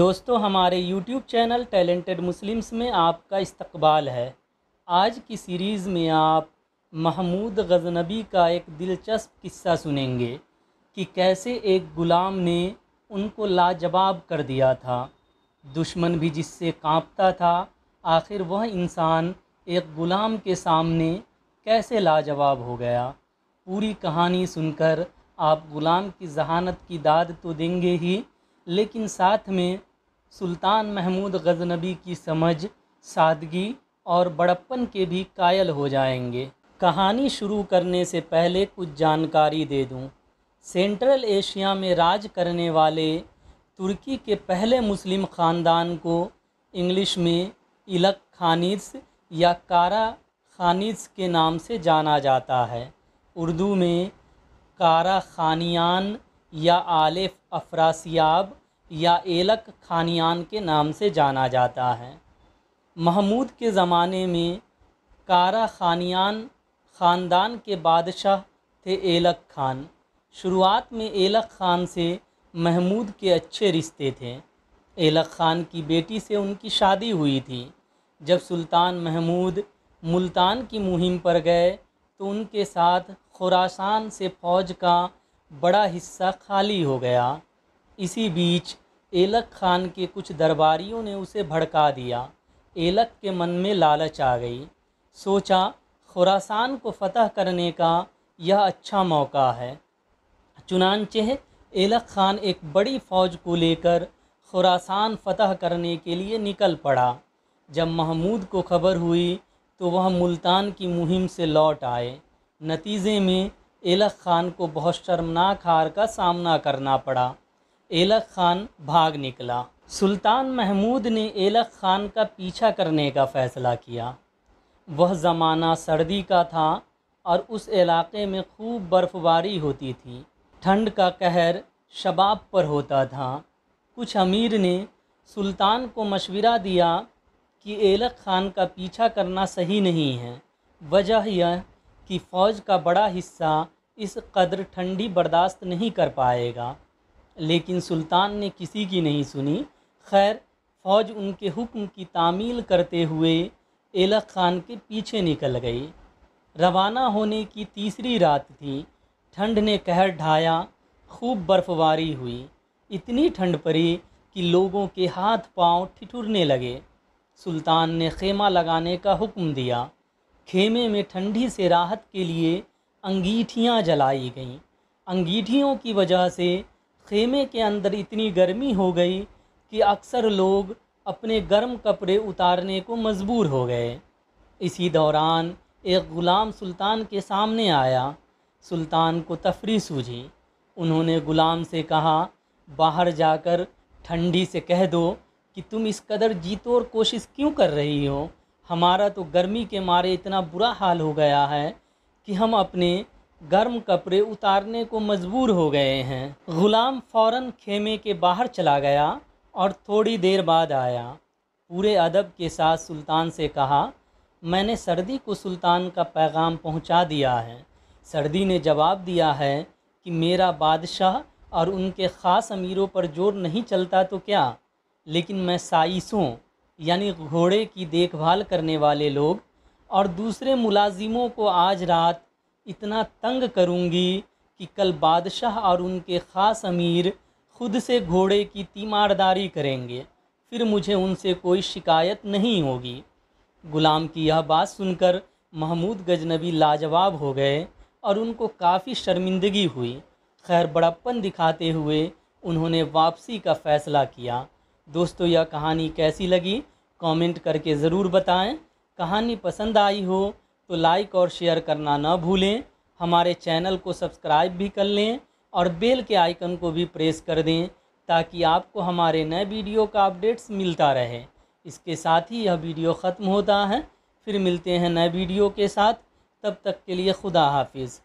दोस्तों हमारे YouTube channel talented Muslims में आपका इस्तकबाल है आज की सीरीज़ में आप महमूद गजनबी का एक दिलचस्प किस्सा सुनेंगे कि कैसे एक ग़ुलाम ने उनको लाजवाब कर दिया था दुश्मन भी जिससे कांपता था आखिर वह इंसान एक ग़ुलाम के सामने कैसे लाजवाब हो गया पूरी कहानी सुनकर आप ग़ुलाम की जहानत की दाद तो देंगे ही लेकिन साथ में सुल्तान महमूद गजनबी की समझ सादगी और बड़प्पन के भी कायल हो जाएंगे कहानी शुरू करने से पहले कुछ जानकारी दे दूं। सेंट्रल एशिया में राज करने वाले तुर्की के पहले मुस्लिम ख़ानदान को इंग्लिश में इलक खानिस या कारा खानिस के नाम से जाना जाता है उर्दू में कारा खानियान या आलिफ अफरासियाब या एलक खानियान के नाम से जाना जाता है महमूद के ज़माने में कारा खानियान ख़ानदान के बादशाह थे एलक खान शुरुआत में एलक खान से महमूद के अच्छे रिश्ते थे एलक खान की बेटी से उनकी शादी हुई थी जब सुल्तान महमूद मुल्तान की मुहिम पर गए तो उनके साथ खुरासान से फ़ौज का बड़ा हिस्सा खाली हो गया इसी बीच एलक खान के कुछ दरबारियों ने उसे भड़का दिया एलक के मन में लालच आ गई सोचा खुरासान को फतह करने का यह अच्छा मौका है चुनानचे एलक खान एक बड़ी फ़ौज को लेकर खुरासान फतह करने के लिए निकल पड़ा जब महमूद को खबर हुई तो वह मुल्तान की मुहिम से लौट आए नतीजे में एलक खान को बहुत शर्मनाक हार का सामना करना पड़ा एलक खान भाग निकला सुल्तान महमूद ने एलक खान का पीछा करने का फ़ैसला किया वह ज़माना सर्दी का था और उस इलाके में खूब बर्फ़बारी होती थी ठंड का कहर शबाब पर होता था कुछ अमीर ने सुल्तान को मशवरा दिया कि एलक खान का पीछा करना सही नहीं है वजह यह कि फ़ौज का बड़ा हिस्सा इस कदर ठंडी बर्दाश्त नहीं कर पाएगा लेकिन सुल्तान ने किसी की नहीं सुनी खैर फ़ौज उनके हुक्म की तामील करते हुए एलक खान के पीछे निकल गई रवाना होने की तीसरी रात थी ठंड ने कहर ढाया खूब बर्फबारी हुई इतनी ठंड पड़ी कि लोगों के हाथ पांव ठिठुरने लगे सुल्तान ने खेमा लगाने का हुक्म दिया खेमे में ठंडी से राहत के लिए अंगीठियाँ जलाई गईं अंगीठियों की वजह से खेमे के अंदर इतनी गर्मी हो गई कि अक्सर लोग अपने गर्म कपड़े उतारने को मजबूर हो गए इसी दौरान एक ग़ुलाम सुल्तान के सामने आया सुल्तान को तफरी सूझी उन्होंने ग़ुलाम से कहा बाहर जाकर ठंडी से कह दो कि तुम इस कदर और कोशिश क्यों कर रही हो हमारा तो गर्मी के मारे इतना बुरा हाल हो गया है कि हम अपने गर्म कपड़े उतारने को मजबूर हो गए हैं ग़ुलाम फौरन खेमे के बाहर चला गया और थोड़ी देर बाद आया पूरे अदब के साथ सुल्तान से कहा मैंने सर्दी को सुल्तान का पैगाम पहुंचा दिया है सर्दी ने जवाब दिया है कि मेरा बादशाह और उनके ख़ास अमीरों पर जोर नहीं चलता तो क्या लेकिन मैं साइसों यानी घोड़े की देखभाल करने वाले लोग और दूसरे मुलाजिमों को आज रात इतना तंग करूँगी कि कल बादशाह और उनके ख़ास अमीर खुद से घोड़े की तीमारदारी करेंगे फिर मुझे उनसे कोई शिकायत नहीं होगी गुलाम की यह बात सुनकर महमूद गजनबी लाजवाब हो गए और उनको काफ़ी शर्मिंदगी हुई खैर बड़प्पन दिखाते हुए उन्होंने वापसी का फ़ैसला किया दोस्तों यह कहानी कैसी लगी कमेंट करके ज़रूर बताएं कहानी पसंद आई हो तो लाइक और शेयर करना ना भूलें हमारे चैनल को सब्सक्राइब भी कर लें और बेल के आइकन को भी प्रेस कर दें ताकि आपको हमारे नए वीडियो का अपडेट्स मिलता रहे इसके साथ ही यह वीडियो ख़त्म होता है फिर मिलते हैं नए वीडियो के साथ तब तक के लिए खुदा हाफिज़